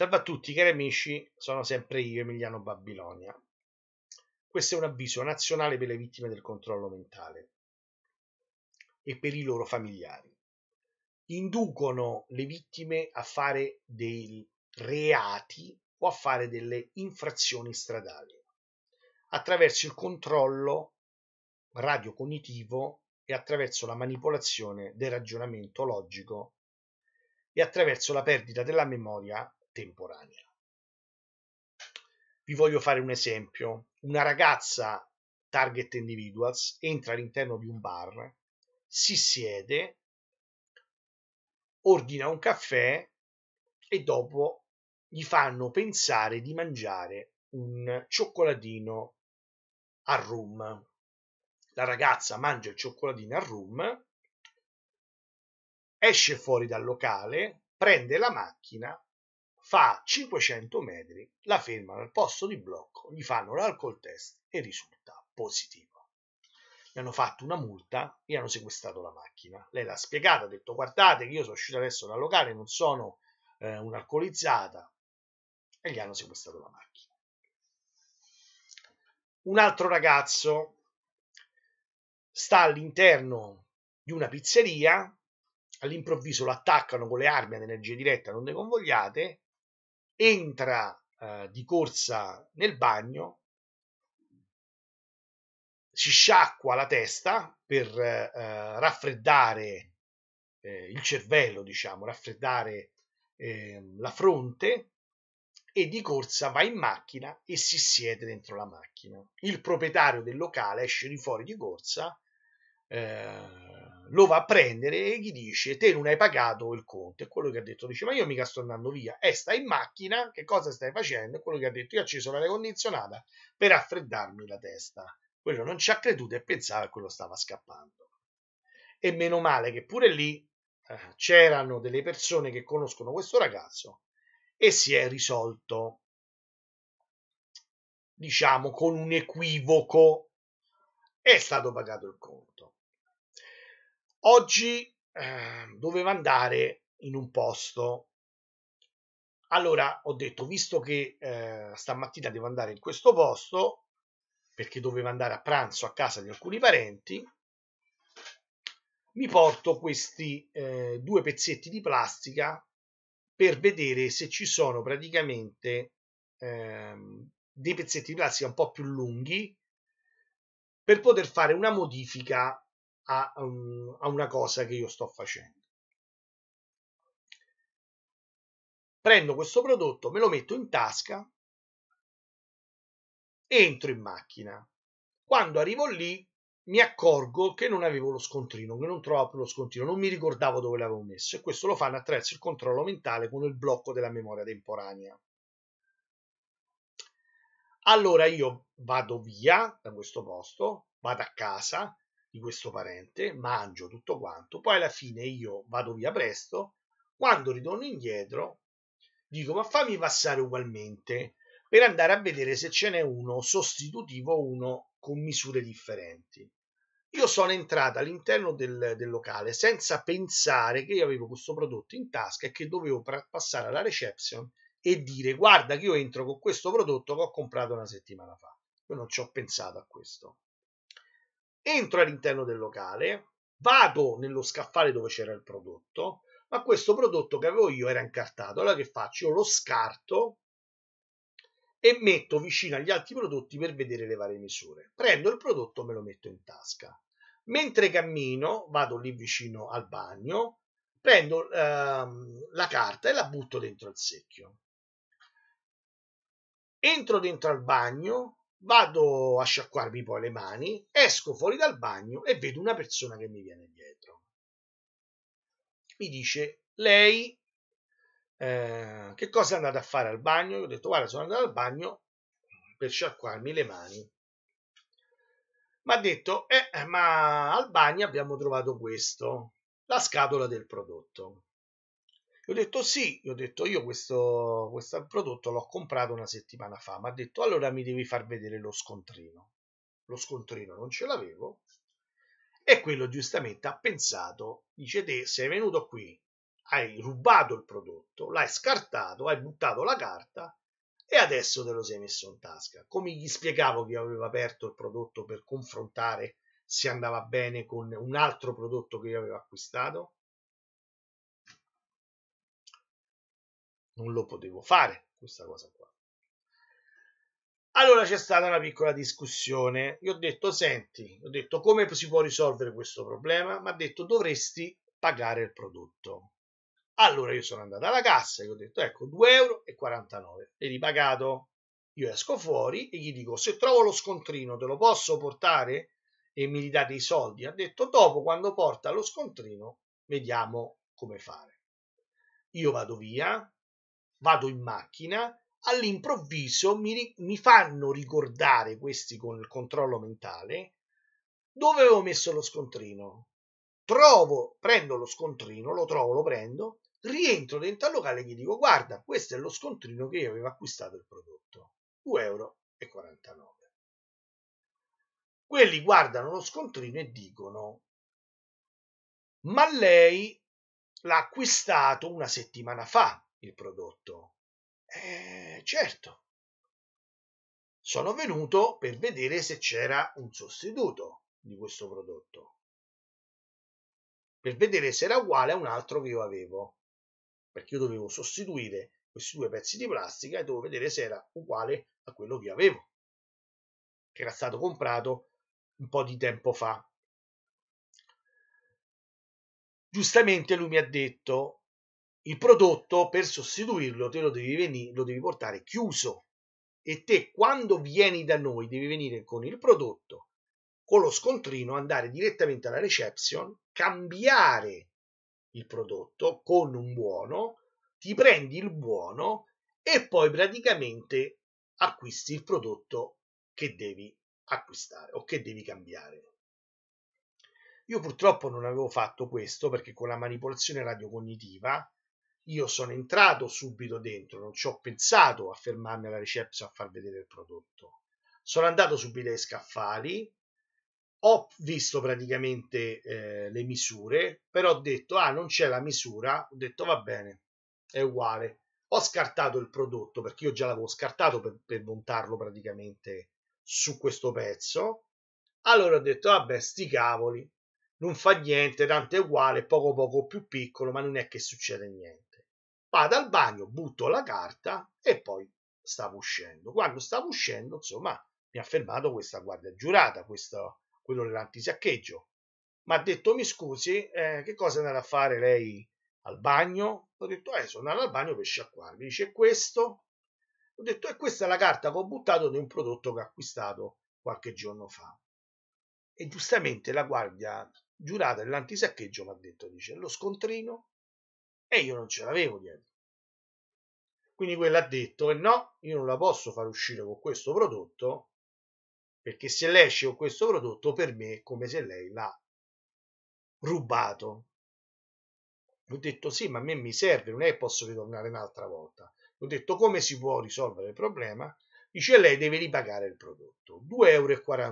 Salve a tutti cari amici, sono sempre io Emiliano Babilonia. Questo è un avviso nazionale per le vittime del controllo mentale e per i loro familiari. Inducono le vittime a fare dei reati o a fare delle infrazioni stradali attraverso il controllo radiocognitivo e attraverso la manipolazione del ragionamento logico e attraverso la perdita della memoria temporanea. Vi voglio fare un esempio. Una ragazza target individuals entra all'interno di un bar, si siede, ordina un caffè e dopo gli fanno pensare di mangiare un cioccolatino al rum. La ragazza mangia il cioccolatino al rum, esce fuori dal locale, prende la macchina fa 500 metri, la fermano al posto di blocco, gli fanno l'alcol test e risulta positivo. Gli hanno fatto una multa, e hanno sequestrato la macchina. Lei l'ha spiegata, ha detto guardate che io sono uscita adesso dal locale, non sono eh, un'alcolizzata e gli hanno sequestrato la macchina. Un altro ragazzo sta all'interno di una pizzeria, all'improvviso lo attaccano con le armi ad energia diretta non deconvogliate, entra eh, di corsa nel bagno, si sciacqua la testa per eh, raffreddare eh, il cervello, diciamo, raffreddare ehm, la fronte e di corsa va in macchina e si siede dentro la macchina. Il proprietario del locale esce di fuori di corsa eh, lo va a prendere e gli dice te non hai pagato il conto, E quello che ha detto, dice ma io mica sto andando via, E stai in macchina, che cosa stai facendo? È quello che ha detto, io ho acceso l'aria condizionata per raffreddarmi la testa, quello non ci ha creduto e pensava che quello stava scappando. E meno male che pure lì eh, c'erano delle persone che conoscono questo ragazzo e si è risolto, diciamo, con un equivoco, è stato pagato il conto Oggi eh, doveva andare in un posto. Allora ho detto, visto che eh, stamattina devo andare in questo posto, perché dovevo andare a pranzo a casa di alcuni parenti, mi porto questi eh, due pezzetti di plastica per vedere se ci sono praticamente ehm, dei pezzetti di plastica un po' più lunghi per poter fare una modifica a, um, a una cosa che io sto facendo. Prendo questo prodotto, me lo metto in tasca, entro in macchina. Quando arrivo lì mi accorgo che non avevo lo scontrino, che non trovavo più lo scontrino, non mi ricordavo dove l'avevo messo e questo lo fanno attraverso il controllo mentale con il blocco della memoria temporanea. Allora io vado via da questo posto, vado a casa, di questo parente, mangio tutto quanto, poi alla fine io vado via presto, quando ritorno indietro dico ma fammi passare ugualmente per andare a vedere se ce n'è uno sostitutivo, o uno con misure differenti. Io sono entrata all'interno del, del locale senza pensare che io avevo questo prodotto in tasca e che dovevo passare alla reception e dire guarda che io entro con questo prodotto che ho comprato una settimana fa. Io non ci ho pensato a questo entro all'interno del locale, vado nello scaffale dove c'era il prodotto, ma questo prodotto che avevo io era incartato. Allora che faccio? lo scarto e metto vicino agli altri prodotti per vedere le varie misure. Prendo il prodotto, e me lo metto in tasca. Mentre cammino, vado lì vicino al bagno, prendo ehm, la carta e la butto dentro al secchio. Entro dentro al bagno, vado a sciacquarmi poi le mani, esco fuori dal bagno e vedo una persona che mi viene dietro. Mi dice, lei eh, che cosa è andata a fare al bagno? Io ho detto, guarda, sono andato al bagno per sciacquarmi le mani. Mi ha detto, eh, eh ma al bagno abbiamo trovato questo, la scatola del prodotto ho detto sì, ho detto io questo, questo prodotto l'ho comprato una settimana fa, ma ha detto allora mi devi far vedere lo scontrino. Lo scontrino non ce l'avevo e quello giustamente ha pensato, dice te sei venuto qui, hai rubato il prodotto, l'hai scartato, hai buttato la carta e adesso te lo sei messo in tasca. Come gli spiegavo che aveva aperto il prodotto per confrontare se andava bene con un altro prodotto che io avevo acquistato? non lo potevo fare questa cosa qua. Allora c'è stata una piccola discussione. Io ho detto: Senti, ho detto come si può risolvere questo problema? Mi ha detto: Dovresti pagare il prodotto. Allora io sono andato alla cassa e ho detto: Ecco 2,49 euro e ripagato. Io esco fuori e gli dico: Se trovo lo scontrino, te lo posso portare? E mi ridate i soldi. Ha detto: Dopo, quando porta lo scontrino, vediamo come fare. Io vado via, vado in macchina, all'improvviso mi, mi fanno ricordare questi con il controllo mentale dove avevo messo lo scontrino. Trovo, prendo lo scontrino, lo trovo, lo prendo, rientro dentro al locale e gli dico guarda, questo è lo scontrino che io avevo acquistato il prodotto, 2,49 euro. Quelli guardano lo scontrino e dicono ma lei l'ha acquistato una settimana fa, il prodotto? Eh, certo. Sono venuto per vedere se c'era un sostituto di questo prodotto, per vedere se era uguale a un altro che io avevo, perché io dovevo sostituire questi due pezzi di plastica e dovevo vedere se era uguale a quello che avevo, che era stato comprato un po' di tempo fa. Giustamente lui mi ha detto il prodotto per sostituirlo te lo devi, venire, lo devi portare chiuso e te quando vieni da noi devi venire con il prodotto, con lo scontrino, andare direttamente alla reception, cambiare il prodotto con un buono, ti prendi il buono e poi praticamente acquisti il prodotto che devi acquistare o che devi cambiare. Io purtroppo non avevo fatto questo perché con la manipolazione radiocognitiva io sono entrato subito dentro, non ci ho pensato a fermarmi alla reception a far vedere il prodotto. Sono andato subito ai scaffali, ho visto praticamente eh, le misure, però ho detto, ah, non c'è la misura, ho detto, va bene, è uguale. Ho scartato il prodotto perché io già l'avevo scartato per, per montarlo praticamente su questo pezzo. Allora ho detto, vabbè, sti cavoli, non fa niente, tanto è uguale, poco poco più piccolo, ma non è che succede niente vado al bagno, butto la carta e poi stavo uscendo. Quando stavo uscendo, insomma, mi ha fermato questa guardia giurata, questo, quello dell'antisaccheggio. Mi ha detto, mi scusi, eh, che cosa andrà a fare lei al bagno? Ho detto, eh, sono andato al bagno per sciacquarmi. Dice, questo? Ho detto, e eh, questa è la carta che ho buttato di un prodotto che ho acquistato qualche giorno fa. E giustamente la guardia giurata dell'antisaccheggio mi ha detto, dice, lo scontrino e io non ce l'avevo dietro. Quindi quella ha detto: E no, io non la posso far uscire con questo prodotto perché se lei esce con questo prodotto, per me è come se lei l'ha rubato. Ho detto: Sì, ma a me mi serve, non è che posso ritornare un'altra volta. Ho detto: Come si può risolvere il problema? Dice: Lei deve ripagare il prodotto 2,49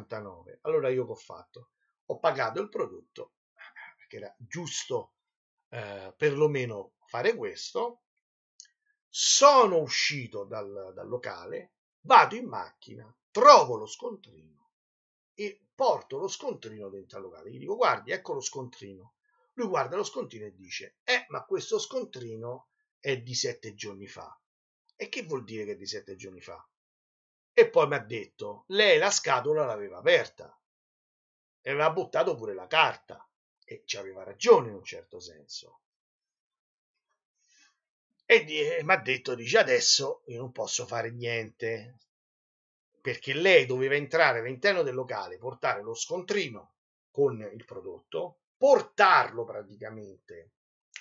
euro. Allora io che ho fatto? Ho pagato il prodotto eh, che era giusto eh, perlomeno fare questo, sono uscito dal, dal locale, vado in macchina, trovo lo scontrino e porto lo scontrino dentro al locale. Gli dico, guardi, ecco lo scontrino. Lui guarda lo scontrino e dice, eh, ma questo scontrino è di sette giorni fa. E che vuol dire che è di sette giorni fa? E poi mi ha detto, lei la scatola l'aveva aperta e aveva buttato pure la carta. E ci aveva ragione in un certo senso e mi ha detto, dice adesso io non posso fare niente, perché lei doveva entrare all'interno del locale, portare lo scontrino con il prodotto, portarlo praticamente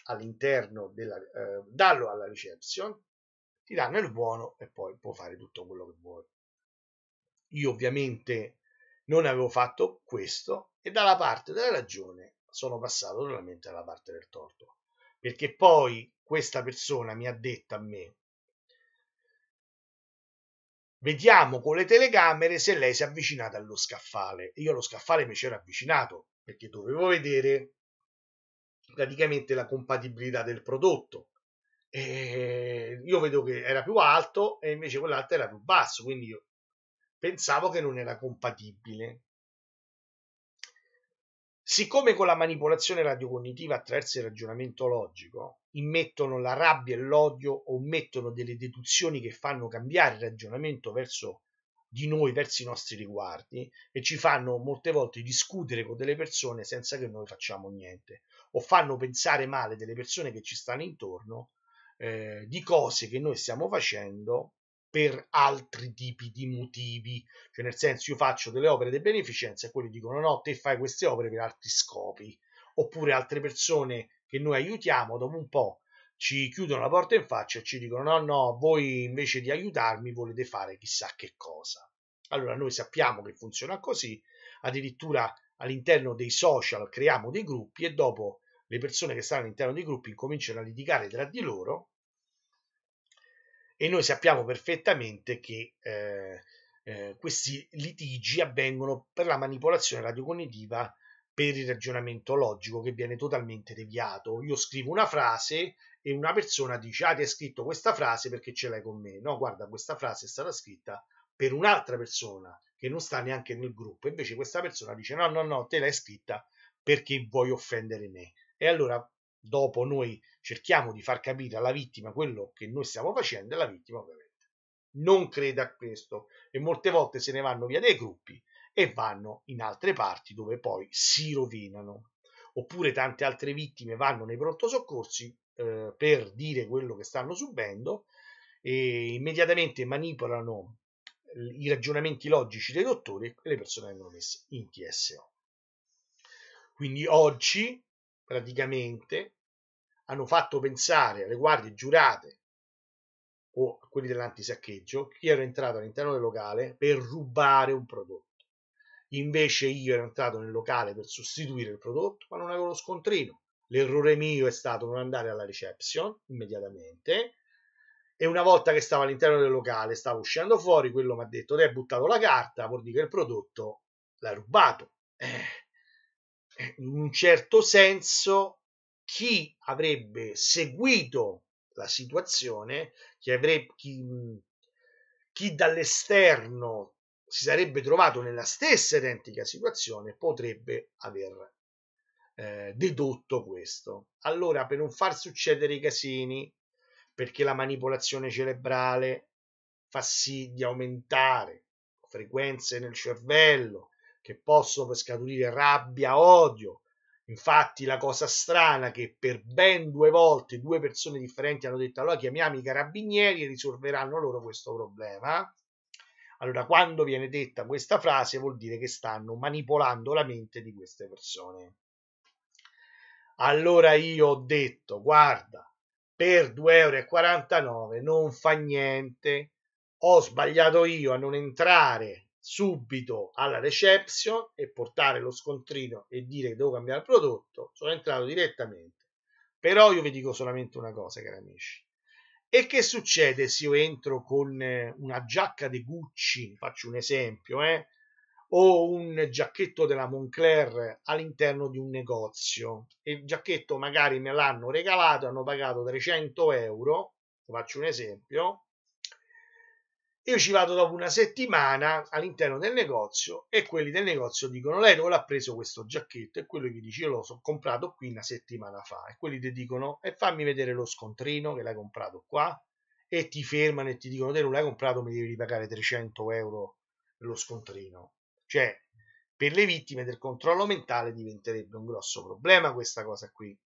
all'interno della, eh, darlo alla reception, ti danno il buono e poi può fare tutto quello che vuoi. Io ovviamente non avevo fatto questo e dalla parte della ragione sono passato veramente alla parte del torto perché poi questa persona mi ha detto a me, vediamo con le telecamere se lei si è avvicinata allo scaffale. Io allo scaffale mi c'ero avvicinato perché dovevo vedere praticamente la compatibilità del prodotto. E io vedo che era più alto e invece quell'altro era più basso, quindi io pensavo che non era compatibile. Siccome con la manipolazione radiocognitiva attraverso il ragionamento logico immettono la rabbia e l'odio o mettono delle deduzioni che fanno cambiare il ragionamento verso di noi, verso i nostri riguardi e ci fanno molte volte discutere con delle persone senza che noi facciamo niente o fanno pensare male delle persone che ci stanno intorno eh, di cose che noi stiamo facendo per altri tipi di motivi, cioè nel senso io faccio delle opere di beneficenza e quelli dicono no, te fai queste opere per altri scopi, oppure altre persone che noi aiutiamo dopo un po' ci chiudono la porta in faccia e ci dicono no, no, voi invece di aiutarmi volete fare chissà che cosa. Allora noi sappiamo che funziona così, addirittura all'interno dei social creiamo dei gruppi e dopo le persone che stanno all'interno dei gruppi cominciano a litigare tra di loro e noi sappiamo perfettamente che eh, eh, questi litigi avvengono per la manipolazione radiocognitiva per il ragionamento logico che viene totalmente deviato. Io scrivo una frase e una persona dice ah ti hai scritto questa frase perché ce l'hai con me. No, guarda, questa frase è stata scritta per un'altra persona che non sta neanche nel gruppo. Invece questa persona dice no, no, no, te l'hai scritta perché vuoi offendere me. E allora dopo noi cerchiamo di far capire alla vittima quello che noi stiamo facendo e la vittima ovviamente non crede a questo e molte volte se ne vanno via dai gruppi e vanno in altre parti dove poi si rovinano. Oppure tante altre vittime vanno nei pronto soccorsi eh, per dire quello che stanno subendo e immediatamente manipolano i ragionamenti logici dei dottori e le persone vengono messe in TSO. Quindi oggi praticamente hanno fatto pensare alle guardie giurate o a quelli dell'antisaccheggio che io ero entrato all'interno del locale per rubare un prodotto. Invece io ero entrato nel locale per sostituire il prodotto, ma non avevo lo scontrino. L'errore mio è stato non andare alla reception immediatamente e una volta che stavo all'interno del locale, stavo uscendo fuori, quello mi ha detto Te hai buttato la carta, vuol dire che il prodotto l'hai rubato. Eh, eh in un certo senso chi avrebbe seguito la situazione, chi, avrebbe, chi, chi dall'esterno si sarebbe trovato nella stessa identica situazione potrebbe aver eh, dedotto questo. Allora, per non far succedere i casini, perché la manipolazione cerebrale fa sì di aumentare frequenze nel cervello che possono scaturire rabbia, odio, Infatti, la cosa strana è che per ben due volte due persone differenti hanno detto: Allora chiamiamo i carabinieri e risolveranno loro questo problema. Allora, quando viene detta questa frase, vuol dire che stanno manipolando la mente di queste persone. Allora io ho detto: Guarda, per 2,49 euro non fa niente. Ho sbagliato io a non entrare subito alla reception e portare lo scontrino e dire che devo cambiare il prodotto, sono entrato direttamente. Però io vi dico solamente una cosa, cari amici. E che succede se io entro con eh, una giacca di Gucci, faccio un esempio, eh, o un giacchetto della Moncler all'interno di un negozio e il giacchetto magari me l'hanno regalato, hanno pagato 300 euro, faccio un esempio, io ci vado dopo una settimana all'interno del negozio e quelli del negozio dicono lei dove l'ha preso questo giacchetto e quello gli dice io l'ho comprato qui una settimana fa e quelli ti dicono e fammi vedere lo scontrino che l'hai comprato qua e ti fermano e ti dicono te non l'hai comprato mi devi pagare 300 euro lo scontrino. Cioè per le vittime del controllo mentale diventerebbe un grosso problema questa cosa qui.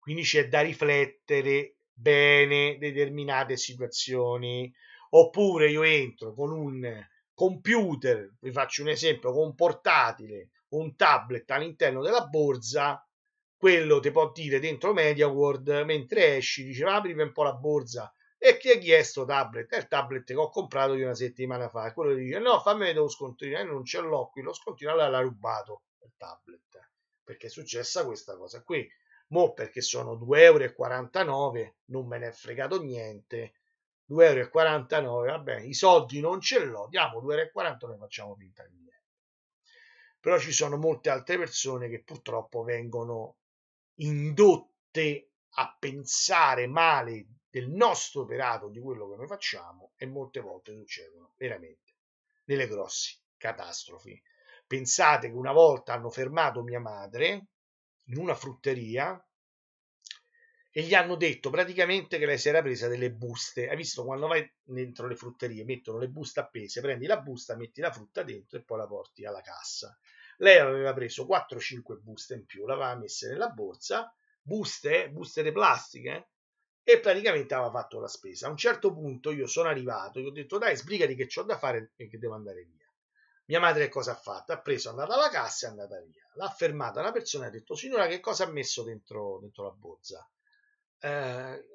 Quindi c'è da riflettere bene determinate situazioni. Oppure io entro con un computer, vi faccio un esempio, con un portatile, un tablet all'interno della borsa, quello ti può dire dentro MediaWorld, mentre esci, dice aprimi un po' la borsa, e chi ha chiesto tablet? È il tablet che ho comprato io una settimana fa. Quello dice: No, fammi vedere lo scontrino. E non ce l'ho qui. Lo scontrino allora l'ha rubato il tablet perché è successa questa cosa qui. Mo perché sono 2,49 euro, non me ne è fregato niente. 2,49 euro, vabbè, i soldi non ce l'ho, diamo 2,49 euro e facciamo finta di niente. Però ci sono molte altre persone che purtroppo vengono indotte a pensare male del nostro operato, di quello che noi facciamo, e molte volte succedono veramente delle grosse catastrofi. Pensate che una volta hanno fermato mia madre in una frutteria e gli hanno detto praticamente che lei si era presa delle buste. Hai visto quando vai dentro le frutterie, mettono le buste appese, prendi la busta, metti la frutta dentro e poi la porti alla cassa. Lei aveva preso 4-5 buste in più, l'aveva messa nella borsa, buste, buste di plastica, eh, e praticamente aveva fatto la spesa. A un certo punto io sono arrivato e ho detto dai sbrigati che ho da fare e che devo andare via mia madre cosa ha fatto? Ha preso, è andata alla cassa e è andata via. L'ha fermata una persona e ha detto, signora, che cosa ha messo dentro, dentro la borsa? Eh,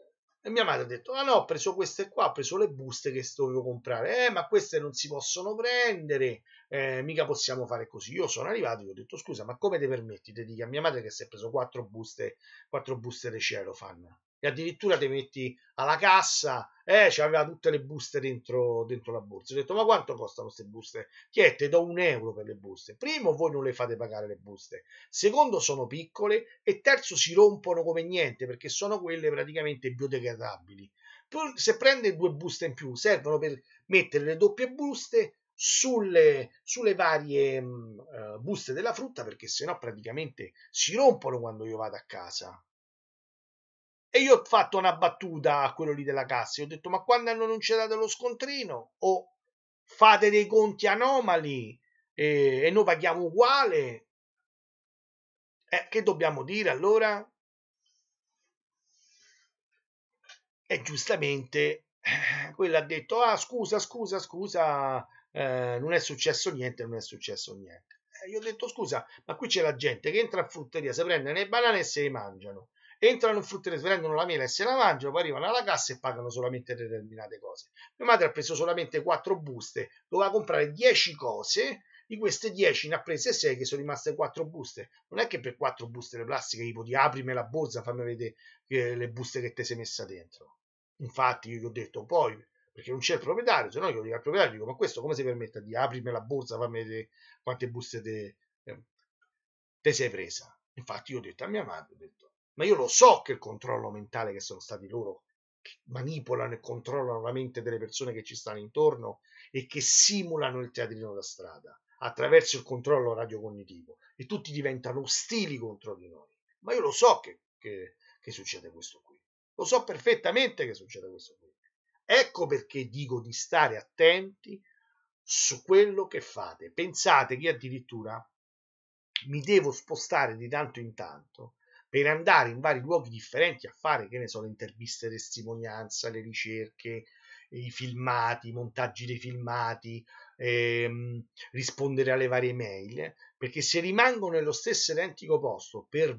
e mia madre ha detto, ah no, ho preso queste qua, ho preso le buste che dovevo comprare. Eh, ma queste non si possono prendere, eh, mica possiamo fare così. Io sono arrivato e ho detto, scusa, ma come ti permetti? Ti dica a mia madre che si è preso quattro buste, quattro buste di celofan addirittura ti metti alla cassa, eh, c'aveva tutte le buste dentro, dentro la borsa. Ho detto, ma quanto costano queste buste? Ti è, te do un euro per le buste. Primo, voi non le fate pagare le buste. Secondo, sono piccole. E terzo, si rompono come niente, perché sono quelle praticamente biodegradabili. se prende due buste in più, servono per mettere le doppie buste sulle, sulle, varie mh, mm, eh, buste della frutta perché sennò praticamente si rompono quando io vado a casa. E io ho fatto una battuta a quello lì della cassa. Io ho detto: Ma quando annuncerà dello scontrino? O oh, fate dei conti anomali e, e noi paghiamo uguale? Eh, che dobbiamo dire allora? E giustamente eh, quello ha detto: Ah, scusa, scusa, scusa, eh, non è successo niente, non è successo niente. Eh, io ho detto: Scusa, ma qui c'è la gente che entra a frutteria, si prende le banane e se le mangiano entrano in frutteria, prendono la mela e se la mangiano, poi arrivano alla cassa e pagano solamente determinate cose. Mia madre ha preso solamente quattro buste, doveva comprare 10 cose, di queste 10 ne ha prese 6 che sono rimaste quattro buste. Non è che per quattro buste le plastiche tipo di aprime la borsa, fammi vedere eh, le buste che te sei messa dentro. Infatti io gli ho detto poi, perché non c'è il proprietario, se no io gli ho al proprietario, dico ma questo come si permette di aprirmi la borsa, fammi vedere quante buste te, eh, te sei presa. Infatti io ho detto a mia madre, ho detto ma io lo so che il controllo mentale che sono stati loro che manipolano e controllano la mente delle persone che ci stanno intorno e che simulano il teatrino da strada attraverso il controllo radiocognitivo e tutti diventano ostili contro di noi. Ma io lo so che, che, che succede questo qui, lo so perfettamente che succede questo qui. Ecco perché dico di stare attenti su quello che fate. Pensate che addirittura mi devo spostare di tanto in tanto per andare in vari luoghi differenti a fare, che ne so, le interviste testimonianza, le ricerche, i filmati, i montaggi dei filmati, ehm, rispondere alle varie mail, perché se rimangono nello stesso identico posto per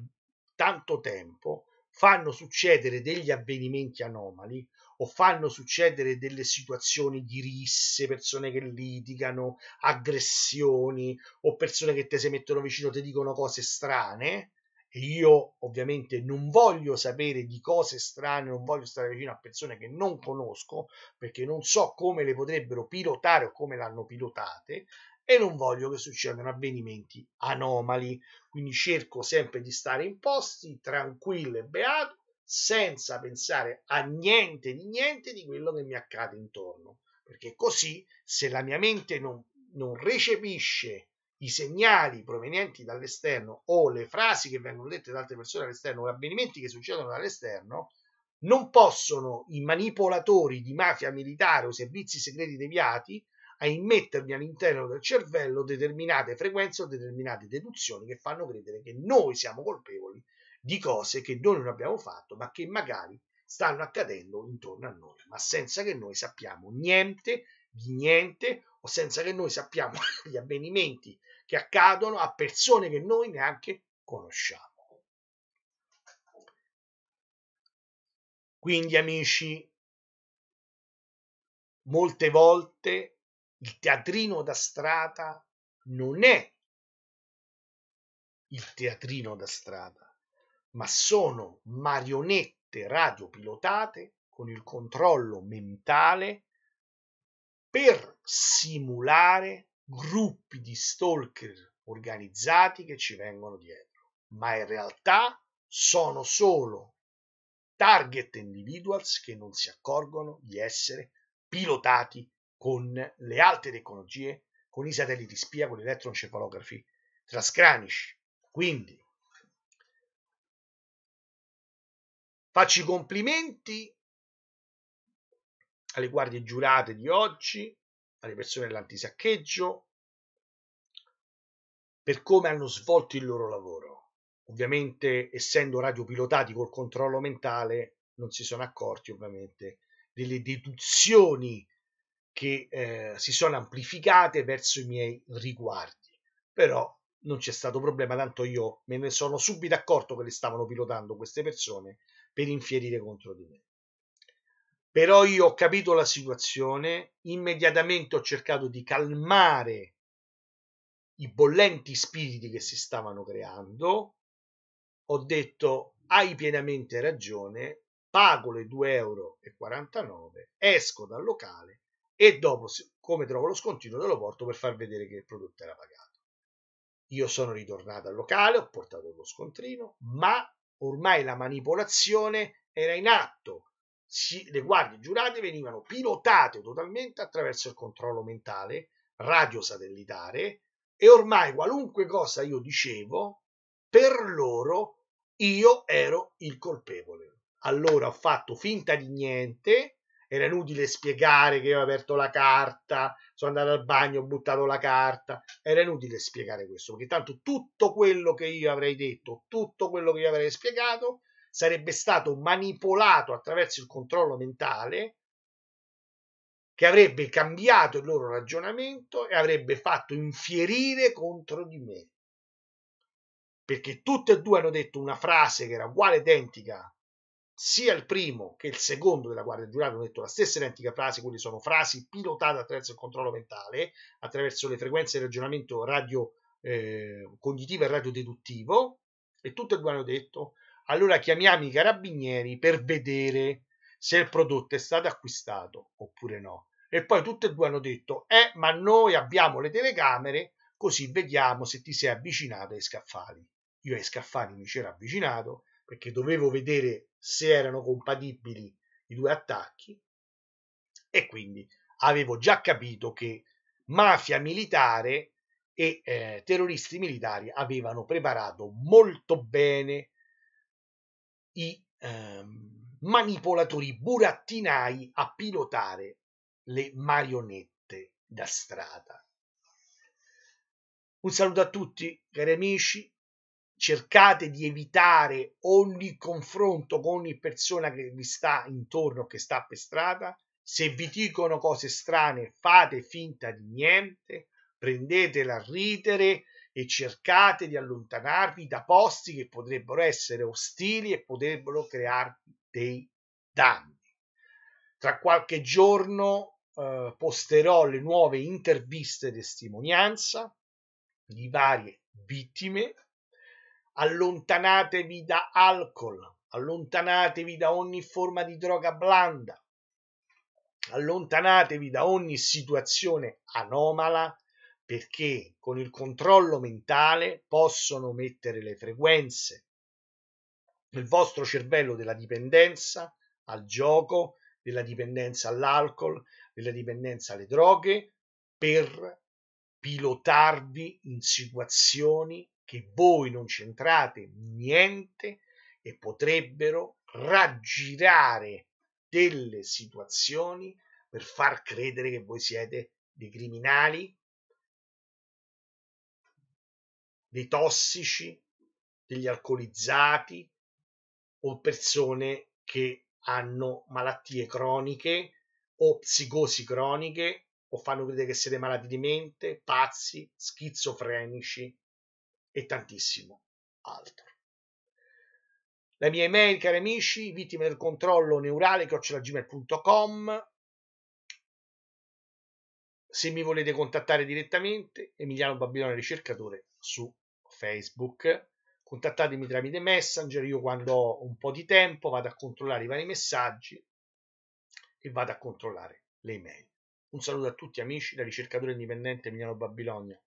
tanto tempo, fanno succedere degli avvenimenti anomali o fanno succedere delle situazioni di risse, persone che litigano, aggressioni o persone che te si mettono vicino e ti dicono cose strane io ovviamente non voglio sapere di cose strane, non voglio stare vicino a persone che non conosco perché non so come le potrebbero pilotare o come l'hanno pilotate e non voglio che succedano avvenimenti anomali. Quindi cerco sempre di stare in posti tranquillo e beato senza pensare a niente di niente di quello che mi accade intorno perché così se la mia mente non, non recepisce i segnali provenienti dall'esterno o le frasi che vengono dette da altre persone all'esterno o avvenimenti che succedono dall'esterno non possono i manipolatori di mafia militare o servizi segreti deviati a immettermi all'interno del cervello determinate frequenze o determinate deduzioni che fanno credere che noi siamo colpevoli di cose che noi non abbiamo fatto ma che magari stanno accadendo intorno a noi ma senza che noi sappiamo niente di niente o senza che noi sappiamo gli avvenimenti che accadono a persone che noi neanche conosciamo. Quindi amici, molte volte il teatrino da strada non è il teatrino da strada, ma sono marionette radiopilotate con il controllo mentale per simulare gruppi di stalker organizzati che ci vengono dietro, ma in realtà sono solo target individuals che non si accorgono di essere pilotati con le alte tecnologie, con i satelliti spia, con gli l'elettroencefalografi trascranici. Quindi faccio i complimenti alle guardie giurate di oggi, alle persone dell'antisaccheggio per come hanno svolto il loro lavoro. Ovviamente, essendo radiopilotati col controllo mentale, non si sono accorti ovviamente delle deduzioni che eh, si sono amplificate verso i miei riguardi. Però non c'è stato problema, tanto io me ne sono subito accorto che le stavano pilotando queste persone per infierire contro di me. Però io ho capito la situazione, immediatamente ho cercato di calmare i bollenti spiriti che si stavano creando, ho detto hai pienamente ragione, pago le 2,49 euro, esco dal locale e dopo, come trovo lo scontino, te lo porto per far vedere che il prodotto era pagato. Io sono ritornato al locale, ho portato lo scontrino, ma ormai la manipolazione era in atto si, le guardie giurate venivano pilotate totalmente attraverso il controllo mentale, radiosatellitare e ormai qualunque cosa io dicevo, per loro io ero il colpevole. Allora ho fatto finta di niente, era inutile spiegare che io ho aperto la carta, sono andato al bagno, ho buttato la carta, era inutile spiegare questo, perché tanto tutto quello che io avrei detto, tutto quello che io avrei spiegato, sarebbe stato manipolato attraverso il controllo mentale che avrebbe cambiato il loro ragionamento e avrebbe fatto infierire contro di me. Perché tutte e due hanno detto una frase che era uguale identica sia il primo che il secondo della Guardia Giurata hanno detto la stessa identica frase, quindi sono frasi pilotate attraverso il controllo mentale, attraverso le frequenze di ragionamento radio eh, cognitivo e radio deduttivo, e tutte e due hanno detto allora chiamiamo i carabinieri per vedere se il prodotto è stato acquistato oppure no. E poi tutti e due hanno detto, eh, ma noi abbiamo le telecamere, così vediamo se ti sei avvicinato ai scaffali. Io ai scaffali mi c'ero avvicinato perché dovevo vedere se erano compatibili i due attacchi e quindi avevo già capito che mafia militare e eh, terroristi militari avevano preparato molto bene i eh, manipolatori burattinai a pilotare le marionette da strada. Un saluto a tutti, cari amici. Cercate di evitare ogni confronto con ogni persona che vi sta intorno, che sta per strada. Se vi dicono cose strane, fate finta di niente, prendetela a ridere, e cercate di allontanarvi da posti che potrebbero essere ostili e potrebbero crearvi dei danni. Tra qualche giorno eh, posterò le nuove interviste testimonianza di varie vittime. Allontanatevi da alcol, allontanatevi da ogni forma di droga blanda, allontanatevi da ogni situazione anomala perché con il controllo mentale possono mettere le frequenze nel vostro cervello della dipendenza al gioco, della dipendenza all'alcol, della dipendenza alle droghe, per pilotarvi in situazioni che voi non c'entrate niente e potrebbero raggirare delle situazioni per far credere che voi siete dei criminali dei tossici, degli alcolizzati o persone che hanno malattie croniche o psicosi croniche o fanno credere che siete malati di mente, pazzi, schizofrenici e tantissimo altro. La mia email, cari amici, vittime del controllo neurale chiocciolagmail.com se mi volete contattare direttamente, Emiliano Babilone Ricercatore su Facebook, contattatemi tramite Messenger, io quando ho un po' di tempo vado a controllare i vari messaggi e vado a controllare le email. Un saluto a tutti amici da ricercatore indipendente Emiliano Babilonia.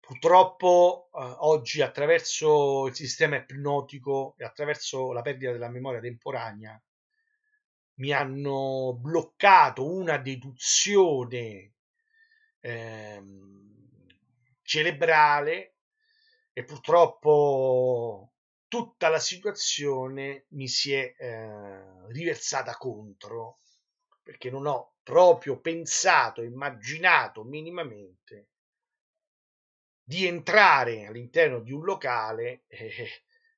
Purtroppo eh, oggi attraverso il sistema ipnotico e attraverso la perdita della memoria temporanea mi hanno bloccato una deduzione ehm, cerebrale e purtroppo tutta la situazione mi si è eh, riversata contro perché non ho proprio pensato, immaginato minimamente di entrare all'interno di un locale e,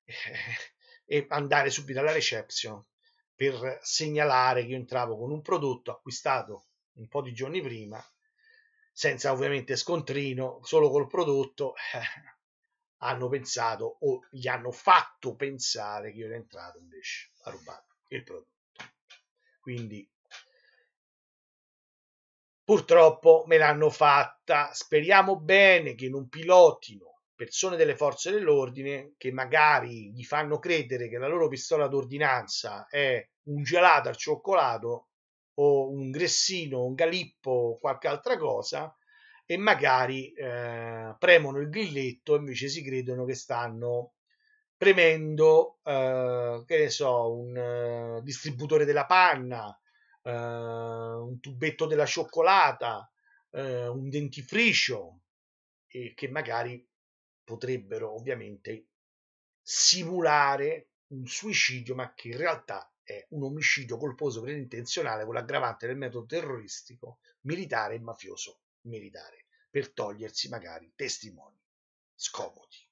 e, andare subito alla reception per segnalare che io entravo con un prodotto acquistato un po' di giorni prima senza ovviamente scontrino, solo col prodotto, eh, hanno pensato o gli hanno fatto pensare che io ero entrato invece a rubare il prodotto. Quindi purtroppo me l'hanno fatta. Speriamo bene che non pilotino persone delle forze dell'ordine che magari gli fanno credere che la loro pistola d'ordinanza è un gelato al cioccolato o un gressino, un galippo o qualche altra cosa e magari eh, premono il grilletto invece si credono che stanno premendo, eh, che ne so, un uh, distributore della panna, uh, un tubetto della cioccolata, uh, un dentifricio, e che magari potrebbero ovviamente simulare un suicidio, ma che in realtà è un omicidio colposo per preintenzionale con l'aggravante del metodo terroristico militare e mafioso militare per togliersi magari testimoni scomodi.